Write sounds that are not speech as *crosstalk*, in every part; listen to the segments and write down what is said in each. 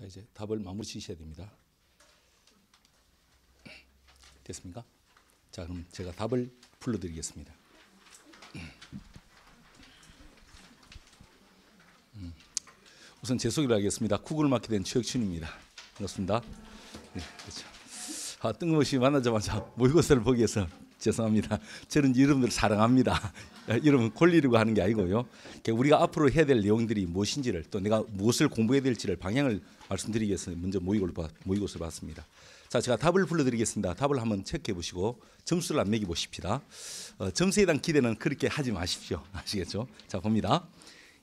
자 이제 답을 마무리 지셔야 됩니다. 됐습니까? 자 그럼 제가 답을 불러드리겠습니다. 음. 우선 제 소개를 하겠습니다. 국을 맡게 된 최혁춘입니다. 반갑습니다. 네, 그렇죠. 아, 뜬금없이 만나자마자 모의고사를 보기 위해서 죄송합니다. 저는 여러분들 사랑합니다. *laughs* 이러은 권리라고 하는 게 아니고요. 우리가 앞으로 해야 될 내용들이 무엇인지를 또 내가 무엇을 공부해야 될지를 방향을 말씀드리기 위해서 먼저 모의고 모의고사를 봤습니다. 자, 제가 답을 불러드리겠습니다. 답을 한번 체크해 보시고 점수를 안 매기 보십시다. 어, 점수에 대한 기대는 그렇게 하지 마십시오. *laughs* 아시겠죠? 자, 봅니다.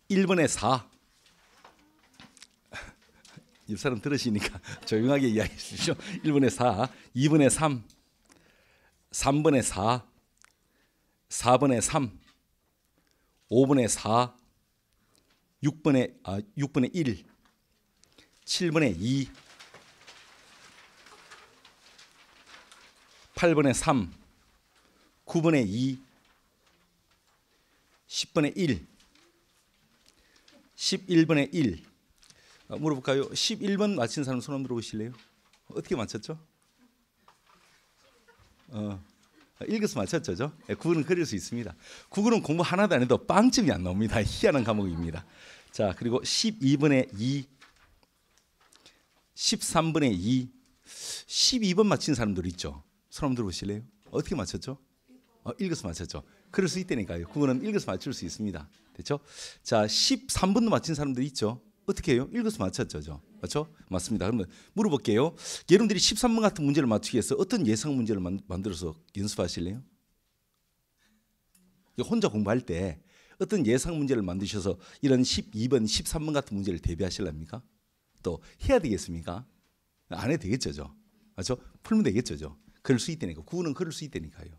1번에 4. 옆사람 들으시니까 *laughs* 조용하게 이야기해 주십시오. 1번에 4, 2번에 3, 3번에 4, 4번에 3, 5분의 4, 6분의 아 6분의 1, 7분의 2, 8분의 3, 9분의 2, 10분의 1, 11분의 1. 아, 물어볼까요? 11번 맞힌 사람 손 한번 들어 보실래요? 어떻게 맞췄죠? 어. 읽어서 맞췄죠. 예, 구글 그릴 수 있습니다. 구글 공부 하나도 안 해도 빵점이 안 나옵니다. *laughs* 희한한 과목입니다. 자, 그리고 12분의 2, 13분의 2, 12번 맞힌 사람들 있죠. 사람 들어보실래요? 어떻게 맞췄죠? 어, 읽어서 맞췄죠. 그럴 수 있다니까요. 구글은 읽어 맞출 수 있습니다. 됐죠? 자, 13분도 맞힌 사람들 있죠. 어떻게 해요? 읽어서 맞췄죠. 맞죠? 맞습니다. 그러면 물어볼게요. 여러분들이 13번 같은 문제를 맞추기 위해서 어떤 예상 문제를 만들어서 연습하실래요? 혼자 공부할 때 어떤 예상 문제를 만드셔서 이런 12번, 13번 같은 문제를 대비하실랍니까? 또 해야 되겠습니까? 안 해도 되겠죠. 맞죠? 풀면 되겠죠. 그럴 수 있다니까. 구는 그럴 수 있다니까요.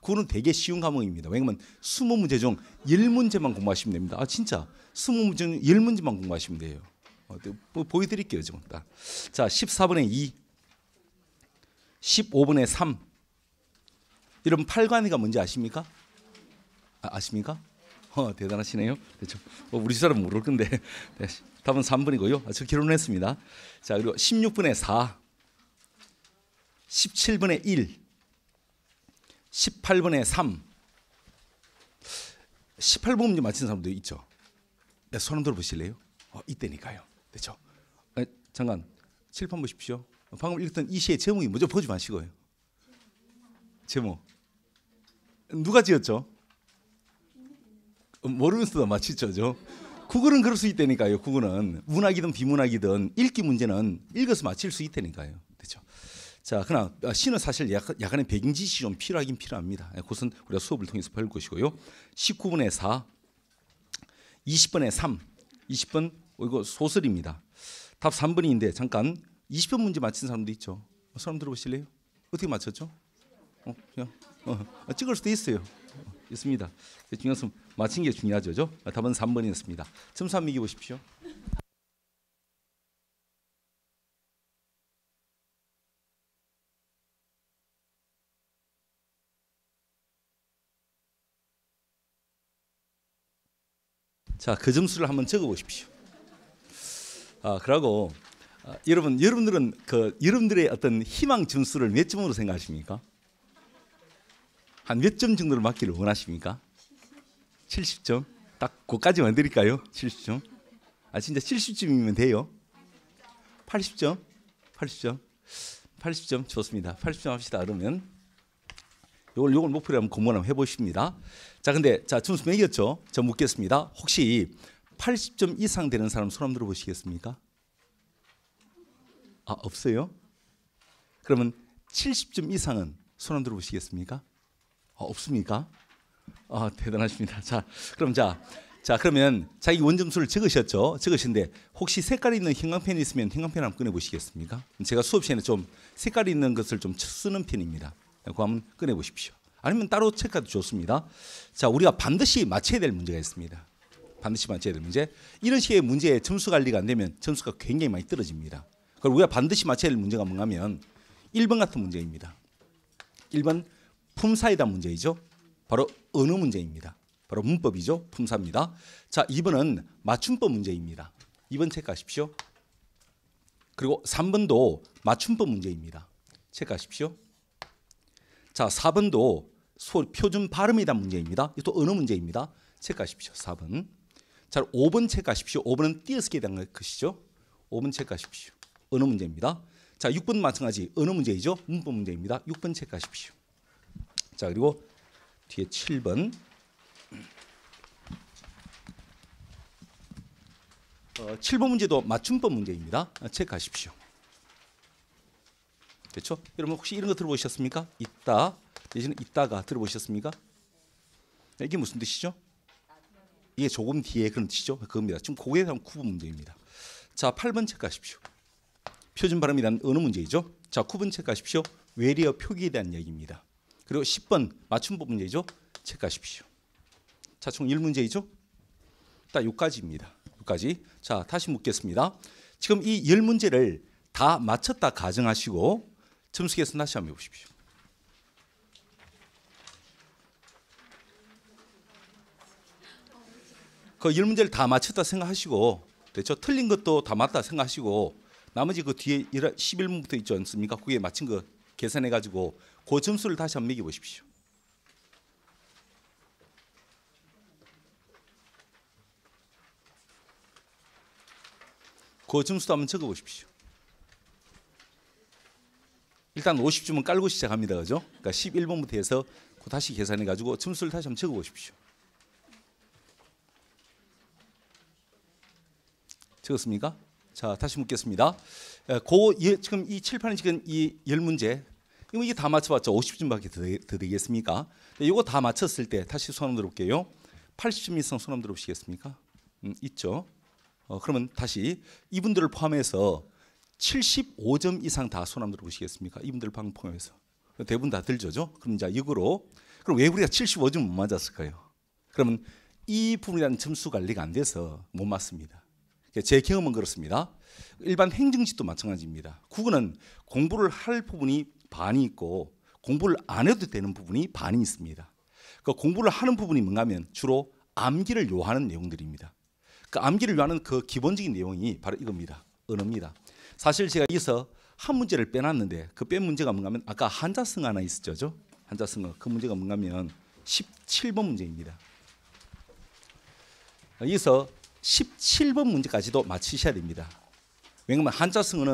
그거는 되게 쉬운 과목입니다. 왜냐면 20문제 중1문제만 공부하시면 됩니다. 아 진짜 20문제 중1문제만 공부하시면 돼요. 어, 보, 뭐 보여드릴게요 지금 딱. 자 14분의 2 15분의 3 이런 팔관이가 뭔지 아십니까? 아, 십니까 어, 대단하시네요. 그렇죠. 어, 우리 사람 모를 건데 *laughs* 네, 답은 3분이고요. 아, 저 결혼했습니다. 자 그리고 16분의 4 17분의 1 18분의 3 18분인지 맞힌 사람도 있죠. 네, 손 들어보실래요? 어, 이때니까요. 그렇죠? 아, 잠깐 칠판 보십시오. 방금 읽었던 이 시의 제목이 뭐죠? 보지 마시고요. 제목 누가 지었죠? 모르면서도 맞히죠, 죠? 국어 그럴 수 있다니까요. 국어는 문학이든 비문학이든 읽기 문제는 읽어서 맞힐 수 있다니까요. 자, 그러나 어, 신은 사실 약간의 배경 지식이 좀 필요하긴 필요합니다. 예, 그것은 우리가 수업을 통해서 배울 것이고요. 19분의 4, 20분의 3, 20분 이거 소설입니다. 답 3번인데 잠깐 20번 문제 맞힌 사람도 있죠. 어, 사람 들어보실래요? 어떻게 맞췄죠? 어, 그냥 어, 아, 찍을 수도 있어요. 어, 있습니다. 중요한 건 맞힌 게 중요하죠. 답은 3번이었습니다. 점수 한번 이겨 보십시오. 자, 그 점수를 한번 적어 보십시오. 아, 그러고 아, 여러분, 여러분들은 그 여러분들의 어떤 희망 점수를 몇 점으로 생각하십니까? 한 몇 점 정도를 맞기를 원하십니까? 70점? 딱 그까지만 드릴까요? 70점? 아 진짜 70점이면 돼요. 80점? 80점? 80점 좋습니다. 80점 합시다. 그러면 요걸 요걸 목표로 한번 공부 한번 해보십니다. 자, 근데 자 준수 명이었죠. 저 묻겠습니다. 혹시 80점 이상 되는 사람 손 한번 들어보시겠습니까? 아 없어요? 그러면 70점 이상은 손 한번 들어보시겠습니까? 아, 없습니까? 아 대단하십니다. 자, 그럼 자. 자 그러면 자기 원점수를 적으셨죠? 적으신데 혹시 색깔 있는 형광펜 있으면 형광펜 한번 꺼내보시겠습니까? 제가 수업 시간에 좀색깔 있는 것을 좀 쓰는 편입니다. 네, 그거 한번 꺼내보십시오. 아니면 따로 체크해도 좋습니다. 자, 우리가 반드시 맞춰야 될 문제가 있습니다. 반드시 맞춰야 될 문제. 이런 식의 문제에 점수 관리가 안 되면 점수가 굉장히 많이 떨어집니다. 그리 우리가 반드시 맞춰야 될 문제가 뭔가면 하 1번 같은 문제입니다. 1번 품사이다 문제이죠. 바로 언어 문제입니다. 바로 문법이죠. 품사입니다. 자, 2번은 맞춤법 문제입니다. 2번 체크하십시오. 그리고 3번도 맞춤법 문제입니다. 체크하십시오. 자, 4번도 소, 표준 발음에 대한 문제입니다. 또 언어 문제입니다. 체크십시오 4번. 자, 5번 체크십시오 5번은 띄어쓰기에 대한 것이죠. 5번 체크십시오 언어 문제입니다. 자, 6번 마찬가지 언어 문제이죠. 문법 문제입니다. 6번 체크십시오 자, 그리고 뒤에 7번. 어, 7번 문제도 맞춤법 문제입니다. 아, 체크하십시오. 그렇죠? 여러분 혹시 이런 거 들어보셨습니까? 있다 내지는 있다가 들어보셨습니까? 이게 무슨 뜻이죠? 이게 조금 뒤에 그런 뜻이죠. 그겁니다. 지금 고에 대한 구분 문제입니다. 자, 8번 책 가십시오. 표준 발음이 대한 언어 문제이죠. 자, 9번 책 가십시오. 외래어 표기에 대한 얘기입니다. 그리고 10번 맞춤법 문제이죠. 책 가십시오. 자, 총 1문제이죠. 딱6까지입니다6까지 자, 다시 묻겠습니다. 지금 이 10문제를 다 맞췄다 가정하시고 점수계에서 다시 한 번 해보십시오. 그1문제를다 맞췄다 생각하시고 그렇 틀린 것도 다 맞다 생각하시고 나머지 그 뒤에 11문부터 있지 않습니까? 그게 맞힌 거 계산해 가지고 그 점수를 다시 한번 매겨 보십시오. 그 점수도 한번 적어 보십시오. 일단 50주문 깔고 시작합니다. 그죠? 그러니까 11번부터 해서 다시 계산해 가지고 점수를 다시 한번 적어 보십시오. 적었습니까? 자, 다시 묻겠습니다. 예, 고 예, 지금 이 칠판에 지금 이 열 문제 이거 이게 다 맞춰봤죠. 50점밖에 더, 더 되겠습니까? 이거 네, 다 맞췄을 때 다시 손 한번 들어볼게요. 80점 이상 손 한번 들어보시겠습니까? 음, 있죠. 어, 그러면 다시 이분들을 포함해서 75점 이상 다소 한번 들어보시겠습니까? 이분들 방포함서 대부분 다 들죠죠? 그럼 이제 6으로 그럼 왜 우리가 75점 못 맞았을까요? 그러면 이 부분이라는 점수 관리가 안 돼서 못 맞습니다. 그러니까 제 경험은 그렇습니다. 일반 행정직도 마찬가지입니다. 국어는 공부를 할 부분이 반이 있고 공부를 안 해도 되는 부분이 반이 있습니다. 그 공부를 하는 부분이 뭔가면 주로 암기를 요하는 내용들입니다. 그 암기를 요하는 그 기본적인 내용이 바로 이겁니다. 언어입니다. 사실 제가 여기서 한 문제를 빼놨는데 그 뺀 문제가 뭔가 하면 아까 한자승 하나 있었죠. 한자승그 문제가 뭔가 하면 17번 문제입니다. 여기서 17번 문제까지도 맞히셔야 됩니다. 왜냐하면 한자승어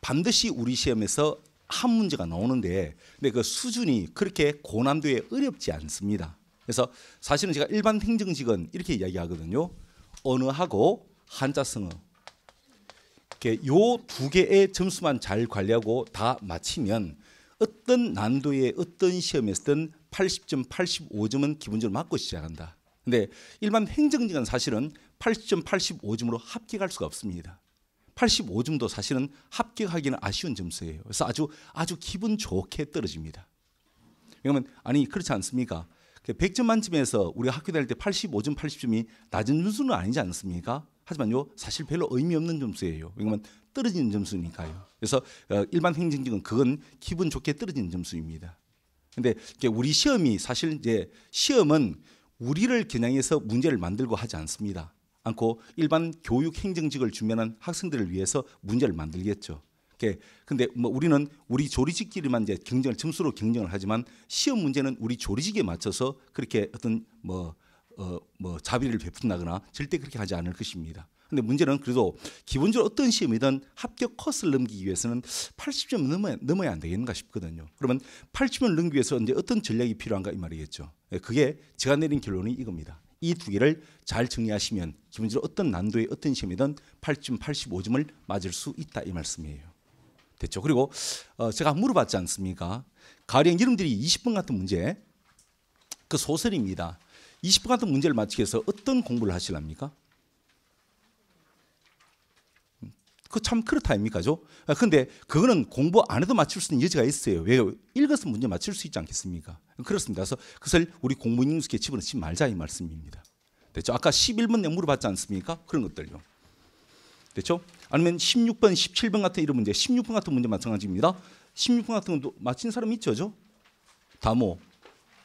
반드시 우리 시험에서 한 문제가 나오는데 근데 그 수준이 그렇게 고난도에 어렵지 않습니다. 그래서 사실은 제가 일반 행정직은 이렇게 이야기하거든요. 언어하고 한자성어 요두 개의 점수만 잘 관리하고 다 마치면 어떤 난도의 어떤 시험에서든 80점, 85점은 기본적으로 맞고 시작한다. 근데 일반 행정직은 사실은 80점, 85점으로 합격할 수가 없습니다. 85점도 사실은 합격하기는 아쉬운 점수예요. 그래서 아주 아주 기분 좋게 떨어집니다. 왜냐면 아니 그렇지 않습니까? 100점 그 만점에서 우리가 학교 다닐 때 85점, 80점이 낮은 점수는 아니지 않습니까? 하지만 요 사실 별로 의미 없는 점수예요. 왜냐면 떨어지는 점수니까요. 그래서 어, 일반 행정직은 그건 기분 좋게 떨어지는 점수입니다. 근데 우리 시험이 사실 이제 시험은 우리를 겨냥해서 문제를 만들고 하지 않습니다. 않고 일반 교육 행정직을 주면한 학생들을 위해서 문제를 만들겠죠. 근데 뭐 우리는 우리 조리직끼리만 이제 경쟁을 점수로 경쟁을 하지만 시험 문제는 우리 조리직에 맞춰서 그렇게 어떤 뭐 어, 뭐 자비를 베푼다거나 절대 그렇게 하지 않을 것입니다. 근데 문제는 그래도 기본적으로 어떤 시험이든 합격 컷을 넘기기 위해서는 80점 넘어야, 넘어야 안 되겠는가 싶거든요. 그러면 80점을 넘기 위해서 이제 어떤 전략이 필요한가 이 말이겠죠. 예, 그게 제가 내린 결론이 이겁니다. 이 두 개를 잘 정리하시면 기본적으로 어떤 난도의 어떤 시험이든 8점, 85점을 맞을 수 있다 이 말씀이에요. 됐죠. 그리고 어, 제가 물어봤지 않습니까? 가령 여러분들이 20번 같은 문제 그 소설입니다. 20% 같은 문제를 맞추기 위해서 어떤 공부를 하시랍니까 그참 그렇다 아닙니까죠? 아, 근데 그거는 공부 안 해도 맞출 수 있는 여지가 있어요. 왜 읽어서 문제 맞출 수 있지 않겠습니까? 그렇습니다. 그래서 그것을 우리 공부인숙에 집어넣지 말자 이 말씀입니다. 됐죠? 아까 11번 내 물어봤지 않습니까? 그런 것들요. 됐죠? 아니면 16번, 17번 같은 이런 문제, 16번 같은 문제 마찬가지입니다. 16번 같은 것도 맞힌 사람 있죠, 죠? 다모,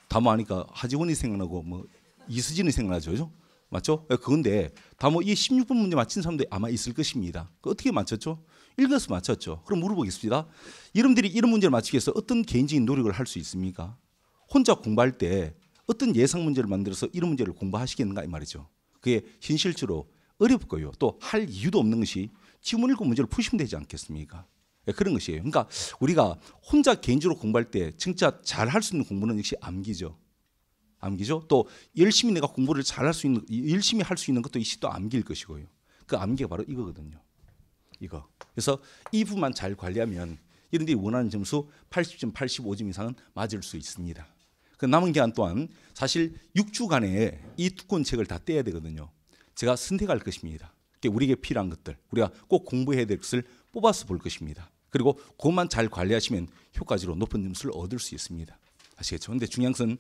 다모 하니까 하지원이 생각나고 뭐 이수진이 생각나죠. 그죠? 맞죠? 예, 그건데 다뭐이 16번 문제 맞힌 사람들 아마 있을 것입니다. 그 어떻게 맞췄죠? 읽어서 맞췄죠. 그럼 물어보겠습니다. 여러분들이 이런 문제를 맞추기 위해서 어떤 개인적인 노력을 할 수 있습니까? 혼자 공부할 때 어떤 예상 문제를 만들어서 이런 문제를 공부하시겠는가 이 말이죠. 그게 현실적으로 어렵고요. 또 할 이유도 없는 것이 지문 읽고 문제를 푸시면 되지 않겠습니까? 예, 그런 것이에요. 그러니까 우리가 혼자 개인적으로 공부할 때 진짜 잘할 수 있는 공부는 역시 암기죠. 암기죠. 또 열심히 내가 공부를 잘할 수 있는 열심히 할 수 있는 것도 이 시도 암길 것이고요. 그 암기가 바로 이거거든요. 이거. 그래서 이 부분만 잘 관리하면 이런 데 원하는 점수 80점, 85점 이상은 맞을 수 있습니다. 그 남은 기간 또한 사실 6주간에 이 두 권 책을 다 떼야 되거든요. 제가 선택할 것입니다. 우리에게 필요한 것들, 우리가 꼭 공부해야 될 것을 뽑아서 볼 것입니다. 그리고 그것만 잘 관리하시면 효과적으로 높은 점수를 얻을 수 있습니다. 아시겠죠? 근데 중요한 것은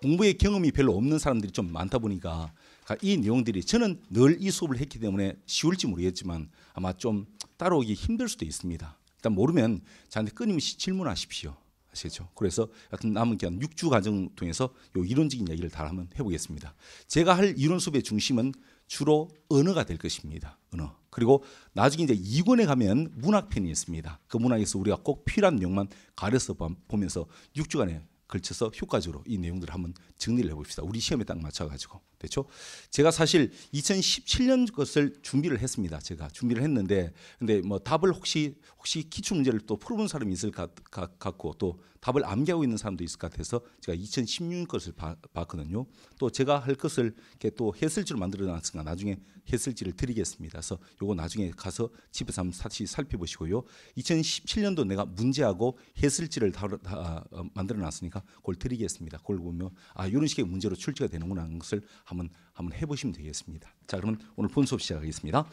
공부의 경험이 별로 없는 사람들이 좀 많다 보니까 그러니까 이 내용들이 저는 늘 이 수업을 했기 때문에 쉬울지 모르겠지만 아마 좀 따라오기 힘들 수도 있습니다. 일단 모르면 저한테 끊임없이 질문하십시오. 아시겠죠? 그래서 하여튼 남은 기간 6주 과정 통해서 요 이론적인 이야기를 다 한번 해보겠습니다. 제가 할 이론 수업의 중심은 주로 언어가 될 것입니다. 언어. 그리고 나중에 이제 2권에 가면 문학편이 있습니다. 그 문학에서 우리가 꼭 필요한 내용만 가려서 보면서 6주간에 걸쳐서 효과적으로 이 내용들을 한번 정리를 해봅시다. 우리 시험에 딱 맞춰가지고 됐죠? 제가 사실 2017년 것을 준비를 했습니다. 제가 준비를 했는데 근데 뭐 답을 혹시 혹시 기출 문제를 또 풀어본 사람이 있을 것 같고 또 답을 암기하고 있는 사람도 있을 것 같아서 제가 2016년 것을 봐, 봤거든요. 또 제가 할 것을 이렇게 또 해설지로 만들어 놨으니까 나중에 해설지를 드리겠습니다. 그래서 요거 나중에 가서 집에서 한번 다시 살펴보시고요. 2017년도 내가 문제하고 해설지를 다, 다 어, 만들어 놨으니까 그걸 드리겠습니다. 그걸 보면 아 이런 식의 문제로 출제가 되는구나 하는 것을 한번 한번 해보시면 되겠습니다. 자 그러면 오늘 본 수업 시작하겠습니다.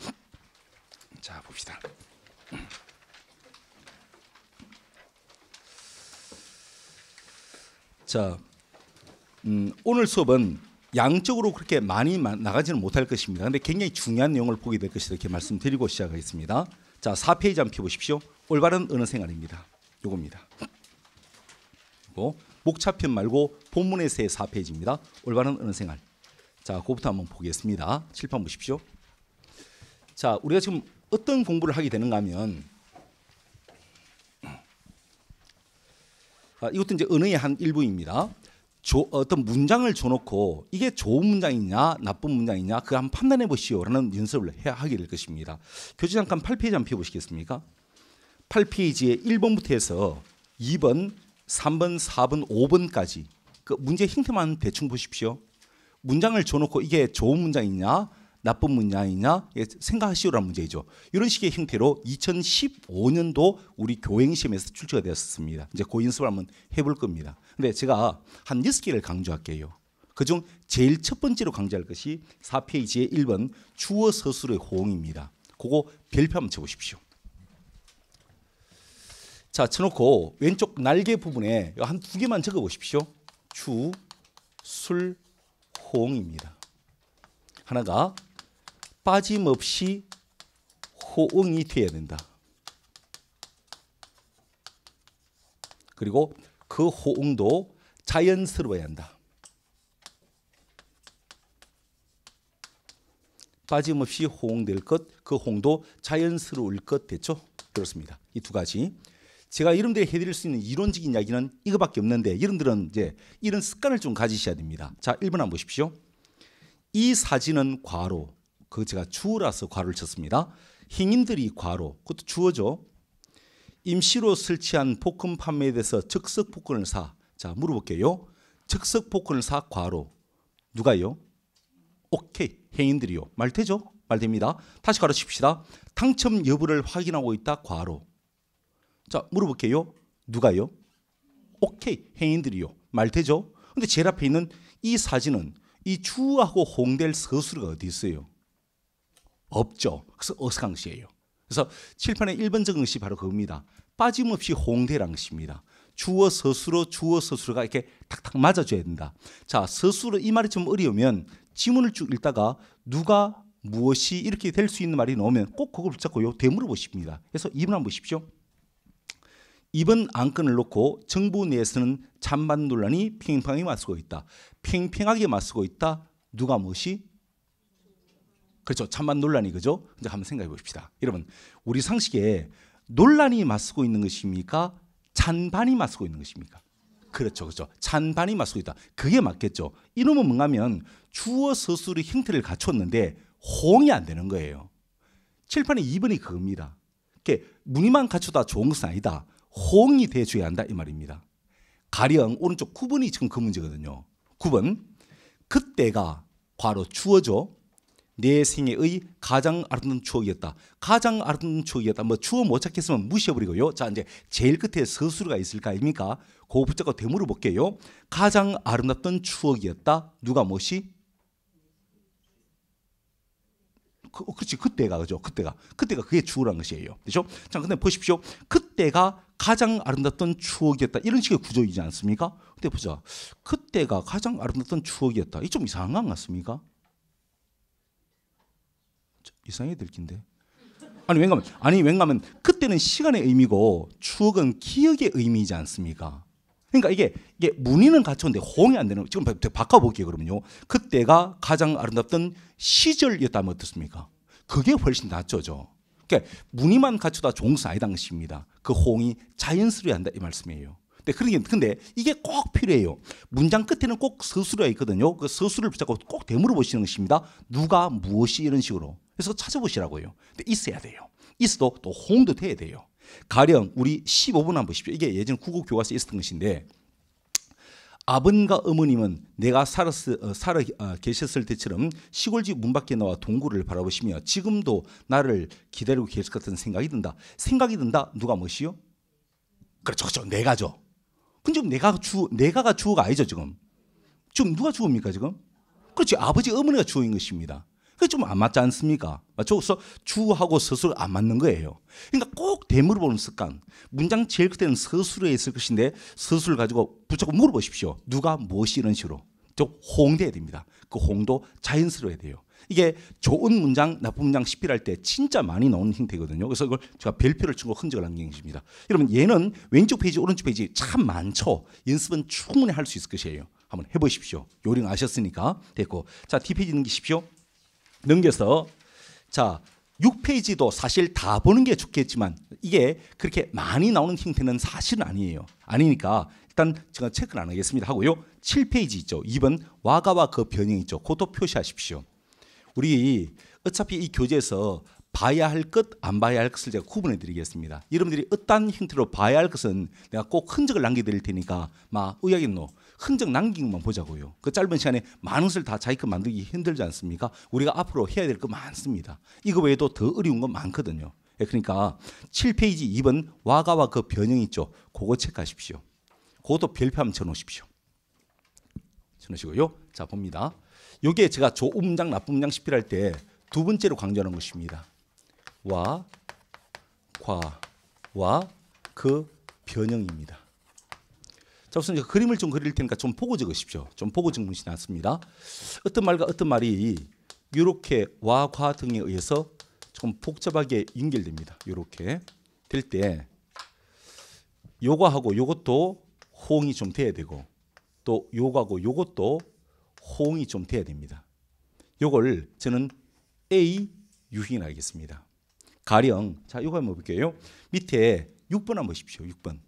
자 봅시다. 자, 음, 오늘 수업은 양적으로 그렇게 많이 나가지는 못할 것입니다. 근데 굉장히 중요한 내용을 보게 될 것이다 이렇게 말씀드리고 시작하겠습니다. 자, 4페이지 한번 펴보십시오. 올바른 언어 생활입니다. 요겁니다. 뭐 목차편 말고 본문의 새 4페이지입니다. 올바른 언어 생활. 자, 그부터 한번 보겠습니다. 칠판 보십시오. 자, 우리가 지금 어떤 공부를 하게 되는가 하면 아, 이것도 이제 언어의 한 일부입니다. 조, 어떤 문장을 줘놓고 이게 좋은 문장이냐 나쁜 문장이냐 그 한번 판단해 보시오라는 연습을 해야 하게 될 것입니다. 교재 잠깐 8페이지 한번 펴보시겠습니까? 8페이지에 1번부터 해서 2번, 3번, 4번, 5번까지 그 문제 힌트만 대충 보십시오. 문장을 줘놓고 이게 좋은 문장이냐 나쁜 문제이냐 생각하시오란 문제이죠. 이런 식의 형태로 2015년도 우리 교행시험에서 출제가 되었습니다. 이제 고인습을 그 한번 해볼 겁니다. 근데 제가 한 6개를 강조할게요. 그중 제일 첫 번째로 강조할 것이 4페이지의 1번 주어 서술의 호응입니다. 그거 별표 한번 쳐보십시오. 자 쳐놓고 왼쪽 날개 부분에 한 두 개만 적어보십시오. 주, 술, 호응입니다. 하나가 빠짐없이 호응이 돼야 된다. 그리고 그 호응도 자연스러워야 한다. 빠짐없이 호응될 것, 그호응도 자연스러울 것 됐죠? 그렇습니다. 이 두 가지. 제가 이름들에 해드릴 수 있는 이론적인 이야기는 이거밖에 없는데 여러분들은 이제 이런 습관을 좀 가지셔야 됩니다. 자, 1번 한번 보십시오. 이 사진은 과로, 그 제가 주어라서 과호를 쳤습니다. 행인들이 괄호 그것도 주어죠. 임시로 설치한 복권 판매에 대해서 즉석 복권을 사. 자 물어볼게요. 즉석 복권을 사 괄호 누가요? 오케이 행인들이요. 말 되죠? 말 됩니다. 다시 괄호 칩시다. 당첨 여부를 확인하고 있다 괄호. 자 물어볼게요. 누가요? 오케이 행인들이요. 말 되죠? 근데 제일 앞에 있는 이 사진은 이 주하고 홍대를 서술가 어디 있어요? 없죠. 그래서 어스강시예요. 그래서 칠판의 1번 적응 시 바로 그겁니다. 빠짐없이 홍대랑 시입니다. 주어 서술어 주어 서술어가 이렇게 탁탁 맞아줘야 된다. 자 서술어 이 말이 좀 어려우면 지문을 쭉 읽다가 누가 무엇이 이렇게 될 수 있는 말이 나오면 꼭 그걸 붙잡고 요 대문을 보십니다. 그래서 2번 한번 보십시오. 이번 안건을 놓고 정부 내에서는 잔반 논란이 팽팽하게 맞서고 있다. 팽팽하게 맞서고 있다. 누가 무엇이 그렇죠. 참반 논란이 그죠? 이제 한번 생각해 봅시다. 여러분, 우리 상식에 논란이 맞서고 있는 것입니까? 찬반이 맞서고 있는 것입니까? 그렇죠. 그렇죠. 찬반이 맞서고 있다. 그게 맞겠죠. 이놈은 뭔가면 주어 서술의 형태를 갖췄는데 호응이 안 되는 거예요. 칠판에 2번이 그겁니다. 이렇게 무늬만 갖추다 좋은 것은 아니다. 호응이 돼줘야 한다 이 말입니다. 가령 오른쪽 9번이 지금 그 문제거든요. 9번 그때가 과로 주어죠. 내 생애의 가장 아름다운 추억이었다. 가장 아름다운 추억이었다. 뭐 추억 못 찾겠으면 무시해버리고요. 자 이제 제일 끝에 서술가 있을 거 아닙니까? 그거 붙잡고 되물어 볼게요. 가장 아름답던 추억이었다. 누가 뭐시? 그, 어, 그렇지 그때가 그죠 그때가 그때가 그게 추억란 것이에요 그죠 자 근데 보십시오 그때가 가장 아름답던 추억이었다 이런 식의 구조이지 않습니까 근데 보자 그때가 가장 아름답던 추억이었다 이 좀 이상한 것 같습니까 이상해 들킨데. 아니 왠가면 아니 왠가면 그때는 시간의 의미고 추억은 기억의 의미이지 않습니까? 그러니까 이게 이게 문의는 갖췄는데 호응이 안 되는 지금 바꿔볼게요 그러면요 그때가 가장 아름답던 시절이었다면 어떻습니까? 그게 훨씬 낫죠, 죠. 그러니까 문의만 갖추다 종사 아니당시입니다. 그 호응이 자연스러워야 한다 이 말씀이에요. 네, 그러게 근데 이게 꼭 필요해요. 문장 끝에는 꼭 서술어가 있거든요. 그 서술을 붙잡고 꼭 되물어 보시는 것입니다. 누가 무엇이 이런 식으로. 그래서 찾아보시라고요. 근데 있어야 돼요. 있어도 또 호응도 돼야 돼요. 가령 우리 15분 한번 보십시오. 이게 예전 국어 교과서에 있었던 것인데 아버님과 어머님은 내가 살았, 어, 살아 어, 계셨을 때처럼 시골집 문 밖에 나와 동굴을 바라보시며 지금도 나를 기다리고 계실 것 같은 생각이 든다. 생각이 든다. 누가 무엇이요? 그렇죠. 그렇죠. 내가죠. 근데 지금 내가 주 내가가 주어가 아니죠 지금. 지금 누가 주어입니까 지금? 그렇지 아버지 어머니가 주어인 것입니다. 그게 좀 안 맞지 않습니까? 맞죠? 서 주하고 서술안 맞는 거예요. 그러니까 꼭 대물어 보는 습관. 문장 제일 그때는 서술에 있을 것인데 서술을 가지고 붙잡고 물어보십시오. 누가 무엇이 이런 식으로. 저 홍대해야 됩니다. 그 홍도 자연스러워야 돼요. 이게 좋은 문장, 나쁜 문장 시필할때 진짜 많이 나오는 형태거든요. 그래서 이걸 제가 별표를 치고 흔적을 남긴 것입니다. 여러분 얘는 왼쪽 페이지, 오른쪽 페이지 참 많죠. 연습은 충분히 할 수 있을 것이에요. 한번 해보십시오. 요령 아셨으니까 됐고. 자, 뒷페이지 넘기십시오. 넘겨서 자, 6페이지도 사실 다 보는 게 좋겠지만 이게 그렇게 많이 나오는 형태는 사실은 아니에요. 아니니까 일단 제가 체크를 안 하겠습니다 하고요. 7페이지 있죠. 2번 와가와 그 변형 있죠. 그것도 표시하십시오. 우리 어차피 이 교재에서 봐야 할 것, 안 봐야 할 것을 제가 구분해 드리겠습니다. 여러분들이 어떤 형태로 봐야 할 것은 내가 꼭 흔적을 남겨드릴 테니까 막 의학인노 흔적 남긴 것만 보자고요. 그 짧은 시간에 많은 것을 다 자기 것 만들기 힘들지 않습니까? 우리가 앞으로 해야 될거 많습니다. 이거 외에도 더 어려운 건 많거든요. 예, 그러니까 7페이지 2번 와가와 그 변형 있죠. 그거 체크하십시오. 그것도 별표하면 쳐놓으십시오. 쳐놓으시고요. 자 봅니다. 여기에 제가 조음장 나쁨장 시필할 때 두 번째로 강조하는 것입니다. 와, 과, 와, 그 변형입니다. 자 우선 그림을 좀 그릴 테니까 좀 보고 적으십시오. 좀 보고 적문시 났습니다. 어떤 말과 어떤 말이 이렇게 와, 과 등에 의해서 좀 복잡하게 연결됩니다. 이렇게 될 때 요거하고 요것도 호응이 좀 돼야 되고 또 요거하고 요것도 호응이 좀 돼야 됩니다. 요걸 저는 A 유형이라 하겠습니다. 가령 자 요거 한번 볼게요. 밑에 6번 한번 보십시오. 6번.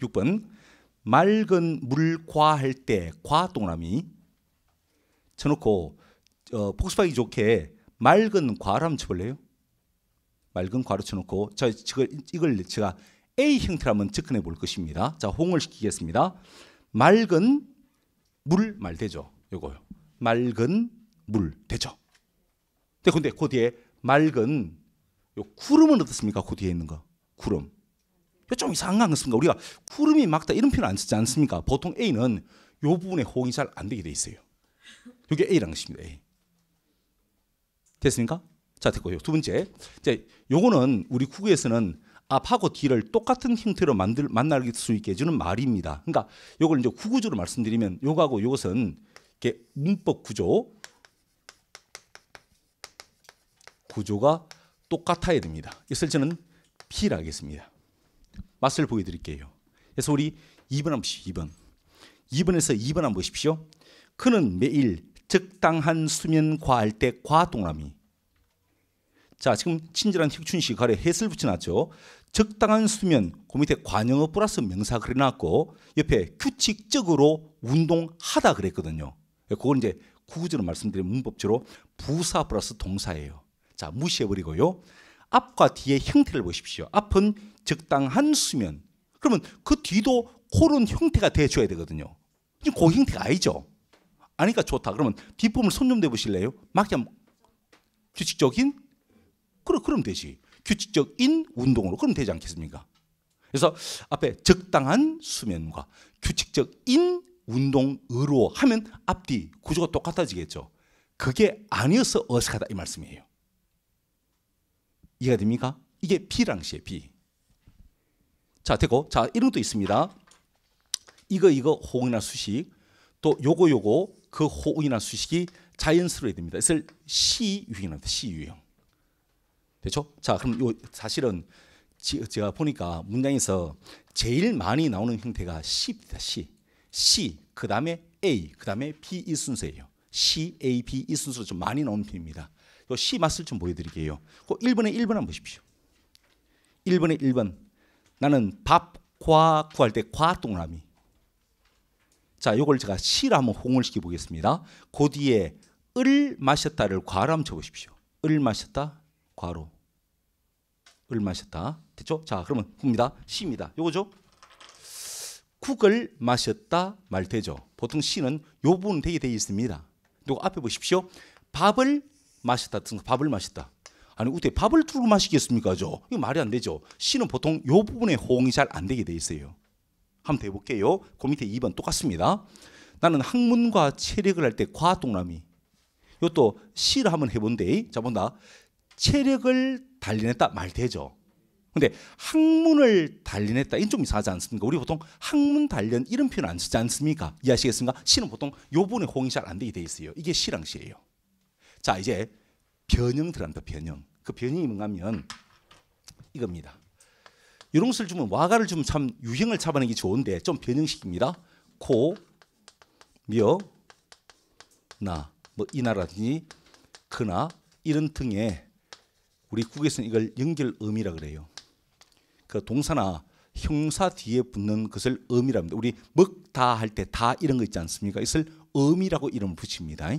6번. 맑은 물 과할 때과동그라 쳐놓고 어, 복습하기 좋게 맑은 과로 한번 쳐볼래요? 맑은 과로 쳐놓고 자 이걸, 이걸 제가 A 형태로 한번 접근해 볼 것입니다. 자 홍을 시키겠습니다. 맑은 물 말대죠. 요거요. 맑은 물 되죠. 근데 그 뒤에 맑은 요 구름은 어떻습니까? 그 뒤에 있는 거 구름. 좀 이상한 거 같습니다. 우리가 구름이 막다 이런 표현 안 쓰지 않습니까? 보통 A는 요 부분에 호응이 잘 안 되게 돼 있어요. 이게 A라는 것입니다. A. 됐습니까? 자 됐고요. 두 번째, 이제 요거는 우리 국어에서는 앞하고 뒤를 똑같은 형태로 만들 만날 수 있게 해주는 말입니다. 그러니까 요걸 이제 구구으로 말씀드리면 요거하고 요것은 이게 문법 구조 구조가 똑같아야 됩니다. 이것을 저는 P라 하겠습니다. 맛을 보여드릴게요. 그래서 우리 2번 한번 보십시오. 2번. 2번에서 2번 한번 보십시오. 그는 매일 적당한 수면 과할 때 과동남이 자 지금 친절한 혁춘식 가래 해설 붙여놨죠. 적당한 수면 그 밑에 관용어 플러스 명사 그려놨고 옆에 규칙적으로 운동하다 그랬거든요. 예, 그걸 이제 구구절로 말씀드린 문법적으로 부사 플러스 동사예요. 자 무시해버리고요. 앞과 뒤의 형태를 보십시오. 앞은 적당한 수면. 그러면 그 뒤도 콜런 형태가 돼줘야 되거든요. 지금 그 형태가 아니죠. 아니까 좋다. 그러면 뒷부분을 손 좀 대보실래요? 막장 규칙적인? 그럼, 그럼 되지. 규칙적인 운동으로. 그럼 되지 않겠습니까? 그래서 앞에 적당한 수면과 규칙적인 운동으로 하면 앞뒤 구조가 똑같아지겠죠. 그게 아니어서 어색하다 이 말씀이에요. 이해가 됩니까? 이게 B랑시의 B. 자, 되고. 자, 이런 것도 있습니다. 이거 이거 호응이나 수식 또 요거 요거 그 호응이나 수식이 자연스러워야 됩니다. 이래서 C 유형입니다. C 유형. 되죠? 자, 그럼 요 사실은 지, 제가 보니까 문장에서 제일 많이 나오는 형태가 C입니다. C. C, 그 다음에 A, 그 다음에 B 이 순서예요. C, A, B 이 순서로 좀 많이 나온 편입니다. 요 C 맛을 좀 보여드릴게요. 그 1번에 1번 한번 보십시오. 1번에 1번. 나는 밥, 과, 구할 때과 동그라미. 자, 요걸 제가 C로 한번 홍을 시켜보겠습니다. 그 뒤에 을 마셨다를 과로 한번 쳐보십시오. 을 마셨다, 과로. 을 마셨다. 됐죠? 자, 그러면 봅니다. C입니다. 요거죠? 국을 마셨다 말되죠 보통 시는 요 부분 되게 되어 있습니다. 그리고 앞에 보십시오. 밥을 마셨다. 밥을 마셨다. 아니 어떻게 밥을 두고 마시겠습니까? 죠 이거 말이 안 되죠. 시는 보통 요 부분에 호응이 잘 안 되게 돼 있어요. 한번 해볼게요. 그 밑에 2번 똑같습니다. 나는 학문과 체력을 할 때 과동남이 이것도 시를 한번 해본데 자 본다. 체력을 단련했다 말되죠. 근데 학문을 단련했다. 이건 좀 이상하지 않습니까? 우리 보통 학문 단련 이런 표현 안 쓰지 않습니까? 이해하시겠습니까? 시는 보통 요번에 호이잘 안 되게 돼 있어요. 이게 시랑시예요. 자 이제 변형 들어갑다 변형. 그 변형이 뭔가면 이겁니다. 이런 것을 주면 와가를 주면 참 유형을 잡아내기 좋은데 좀 변형식입니다. 코, 며, 나, 뭐 이나라든지 그나 이런 등의 우리 국에서는 이걸 연결음이라 그래요. 그 동사나 형사 뒤에 붙는 것을 음이랍니다. 우리 먹다 할 때 다 이런 거 있지 않습니까? 이것을 음이라고 이름 붙입니다.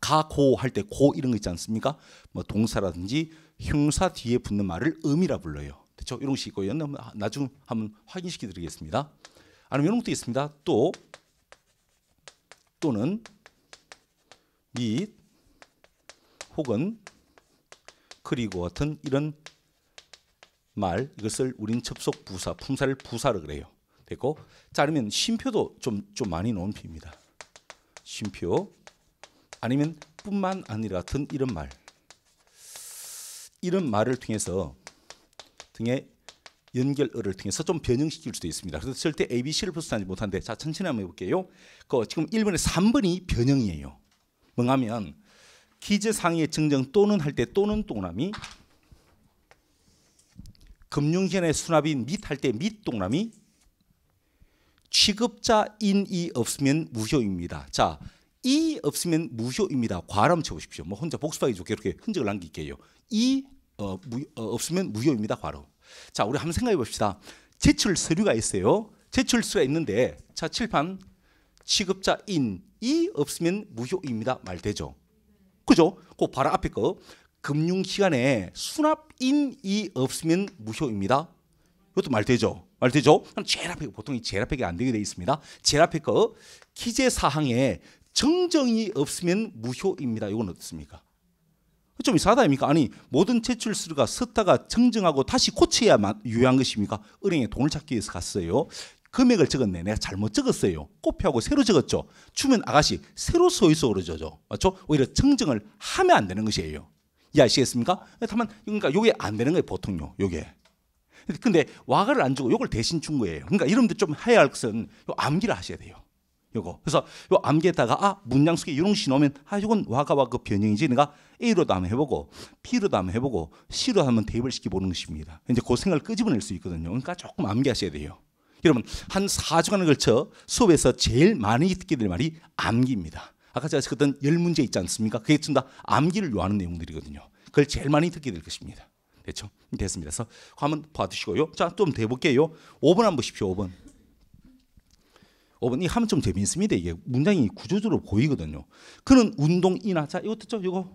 가고 할 때 고 이런 거 있지 않습니까? 뭐 동사라든지 형사 뒤에 붙는 말을 음이라 불러요. 그렇죠? 이런 것이 있고요. 나중 한번 확인시켜 드리겠습니다. 아니면 이런 것도 있습니다. 또 또는 및 혹은 그리고 같은 이런 말 이것을 우린 접속 부사 품사를 부사로 그래요. 됐고 자르면 쉼표도 좀 좀 많이 넣은 편입니다. 쉼표 아니면 뿐만 아니라 같은 이런 말 이런 말을 통해서 등의 연결어를 통해서 좀 변형시킬 수도 있습니다. 그래서 절대 ABC를 표시하지 못한데 자 천천히 한번 해볼게요. 그 지금 1번에 3번이 변형이에요. 뭐냐면 기재상의 증정 또는 할 때 또는 동그라 금융현의 수납인 밑할때 밑동남이 취급자 인이 없으면 무효입니다. 자, 이 없으면 무효입니다. 과람 쳐보십시오. 뭐 혼자 복습하기 좋게 이렇게 흔적을 남길게요. 이 어, 무, 어, 없으면 무효입니다. 과로 자, 우리 한번 생각해 봅시다. 제출 서류가 있어요. 제출 수가 있는데 자, 칠판 취급자 인이 없으면 무효입니다. 말 되죠. 그죠? 그 바로 앞에 거 금융기관에 수납인이 없으면 무효입니다. 이것도 말되죠. 말되죠. 제일 앞에 보통 이 제일 앞에 안 되게 돼 있습니다. 제일 앞에 거 기재 사항에 정정이 없으면 무효입니다. 이건 어떻습니까? 좀 이상하다 아니까 아니 모든 제출서가 썼다가 정정하고 다시 고쳐야 유효한 것입니까? 은행에 돈을 찾기 위해서 갔어요. 금액을 적었네. 내가 잘못 적었어요. 꼽히하고 새로 적었죠. 주면 아가씨 새로 소유소 그러죠. 맞죠? 오히려 정정을 하면 안 되는 것이에요. 이해하시겠습니까? 다만 그러니까 요게 안 되는 거예요 보통요 요게. 근데 와가를 안 주고 요걸 대신 준 거예요. 그러니까 이름들 좀 해야 할 것은 요 암기를 하셔야 돼요. 요거. 그래서 요 암기에다가 아 문양속에 이런 시 넣으면 아 이건 와가와 그 변형이지 내가 그러니까 A로도 한번 해보고 B로도 한번 해보고 C로 한번 대입을 시켜보는 것입니다. 이제 그 생각을 끄집어낼 수 있거든요. 그러니까 조금 암기하셔야 돼요. 여러분 한 4주간에 걸쳐 수업에서 제일 많이 듣게 될 말이 암기입니다. 아까 제가 했던 열 문제 있지 않습니까? 그게 전부 다 암기를 요하는 내용들이거든요. 그걸 제일 많이 듣게 될 것입니다. 됐죠? 됐습니다. 그래서 화면 봐주시고요 자, 좀 대볼게요. 5번 한번 보십시오. 5번. 5번 이 하면 좀 재미있습니다. 이게 문장이 구조적으로 보이거든요. 그는 운동이나 자이것도죠 이거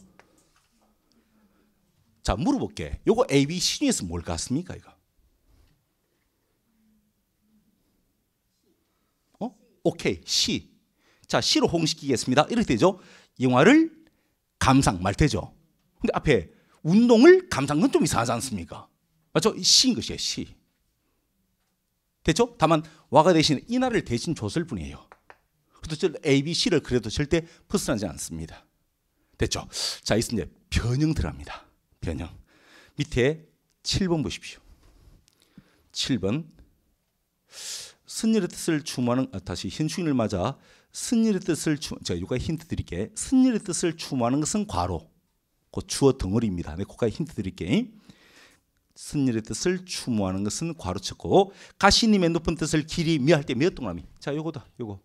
자 물어볼게. 이거 A, B, C 중에서 뭘 같습니까? 이거 어? 오케이 C 자, 시로 홍시키겠습니다. 이렇게 되죠. 영화를 감상 말되죠 근데 앞에 운동을 감상은 좀 이상하지 않습니까? 맞죠? 시인 것이에요, 시. 됐죠? 다만 와가 대신 이날을 대신 줬을 뿐이에요. 그래서 A, B, C를 그래도 절대 퍼스하지 않습니다. 됐죠? 자, 이제 습니다 변형 들어갑니다. 변형. 밑에 7번 보십시오. 7번. 선녀의 뜻을 추모하는 아, 다시 현충일을 맞아 승리의 뜻을 추, 제가 요가 힌트 드릴게. 승리의 뜻을 추모하는 것은 과로. 그 주어 덩어리입니다. 내 네, 고가에 힌트 드릴게. 승리의 뜻을 추모하는 것은 과로 쳤고 가시님의 높은 뜻을 길이 미할 때 미어 동그라 자, 요거다. 요거.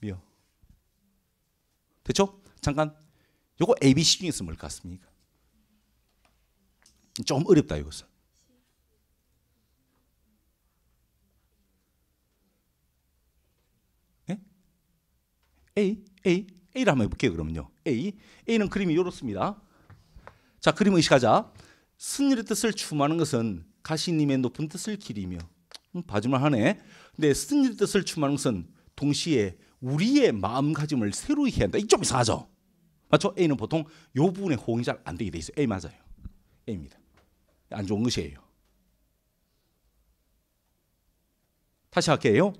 미어. 됐죠? 잠깐. 요거 ABC 중에서 뭘 같습니까? 좀 어렵다 이것은. A, A, A를 한번 해볼게요. 그러면요. A, A는 그림이 이렇습니다. 자, 그림 을 의식하자. 스님의 뜻을 추모하는 것은 가시님의 높은 뜻을 기리며 음, 봐주만 하네. 근데 스님의 뜻을 추모하는 것은 동시에 우리의 마음가짐을 새로이 해야 한다. 이좀 이상하죠. 맞죠? A는 보통 이 부분에 호응이 잘 안 되게 돼 있어요. A 맞아요. A입니다. 안 좋은 것이에요. 다시 할게요.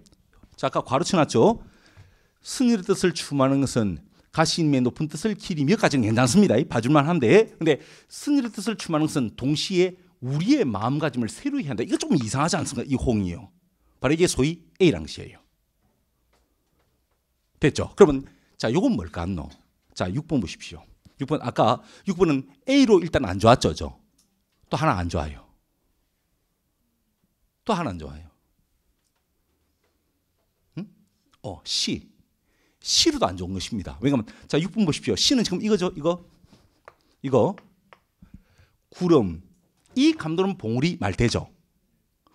자, 아까 괄호 쳐놨죠? 승님의 뜻을 추구하는 것은 가시님의 높은 뜻을 기리며 가정 괜찮습니다. 봐줄만 한데 근데 스님의 뜻을 추구하는 것은 동시에 우리의 마음가짐을 새로 해 한다. 이거 조금 이상하지 않습니까? 이 홍이요. 바로 이게 소위 A랑시예요. 됐죠? 그러면 자, 요건 뭘까 안노? 자, 6번 보십시오. 6번 아까 6번은 A로 일단 안 좋았죠. 저. 또 하나 안 좋아요. 또 하나 안 좋아요. 응? 어, C. C로도 안 좋은 것입니다. 왜냐하면 자 6분 보십시오. C는 지금 이거죠. 이거 이거 구름 이 감도는 봉우리 말대죠.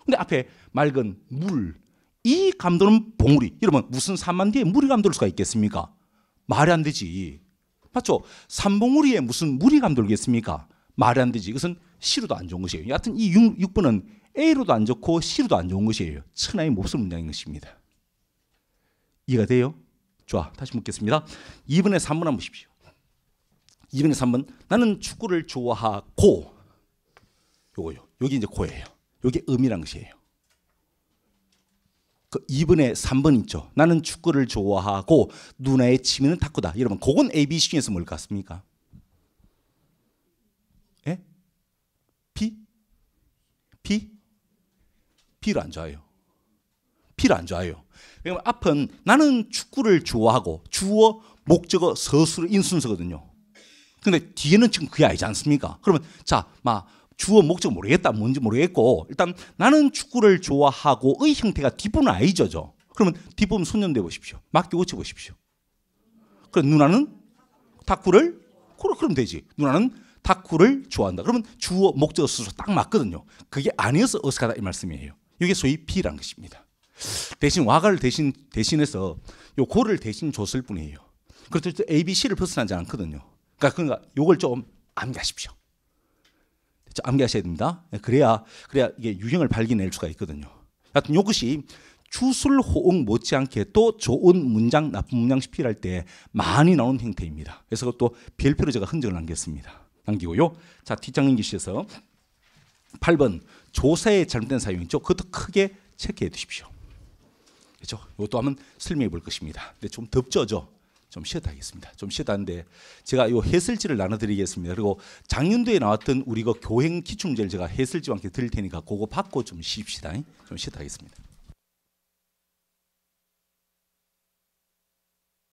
근데 앞에 맑은 물 이 감도는 봉우리. 여러분 무슨 산만 뒤에 물이 감돌 수가 있겠습니까? 말이 안 되지. 맞죠? 산봉우리에 무슨 물이 감돌겠습니까? 말이 안 되지. 이것은 C로도 안 좋은 것이에요. 여하튼 이 6, 번은 A로도 안 좋고 C로도 안 좋은 것이에요. 천하의 몹쓸 문장인 것입니다. 이해가 돼요? 좋아. 다시 묻겠습니다. 2분의 3번 한번 보십시오. 2분의 3번. 나는 축구를 좋아하고 요거요. 여기 이제 고예요. 여기 음이랑시예요. 그 2분의 3번 있죠. 나는 축구를 좋아하고 누나의 취미는 탁구다. 여러분, 그건 a b 중에서 뭘 같습니까? 예? B? B? B를 안 좋아해요. B를 안 좋아해요. 왜냐면 앞은 나는 축구를 좋아하고 주어 목적어 서술 인순서거든요. 근데 뒤에는 지금 그게 아니지 않습니까? 그러면 자, 막 주어 목적 모르겠다, 뭔지 모르겠고 일단 나는 축구를 좋아하고의 형태가 뒷부분 아이죠죠. 그러면 뒷부분 손연대 보십시오. 맞게 고쳐 보십시오. 그럼 누나는 탁구를 그럼 되지. 누나는 탁구를 좋아한다. 그러면 주어 목적 서술 딱 맞거든요. 그게 아니어서 어색하다 이 말씀이에요. 이게 소위 B라는 것입니다. 대신 와가를 대신 대신해서 요 고를 대신 줬을 뿐이에요. 그렇다 ABC를 벗어나지 않거든요. 그러니까 그러니까 요걸 좀 암기하십시오. 좀 암기하셔야 됩니다. 예, 그래야 그래야 이게 유형을 발견할 수가 있거든요. 하여튼 요것이 추술 호응 못지않게 또 좋은 문장 나쁜 문장 시필할 때 많이 나오는 행태입니다. 그래서 그것도 별표로 제가 흔적을 남겼습니다. 남기고요. 자 뒷장 넘기시에서 8번 조사에 잘못된 사용이죠. 그것도 크게 체크해 두십시오. 그렇죠? 이것도 한번 설명해 볼 것입니다. 근데 좀 덥죠죠. 좀 쉬었다 하겠습니다. 좀 쉬었다는데 제가 이 해설지를 나눠드리겠습니다. 그리고 작년도에 나왔던 우리 가 그 교행 기충제를 제가 해설지와 함께 드릴 테니까 그거 받고 좀 쉬십시다. 좀 쉬었다 하겠습니다.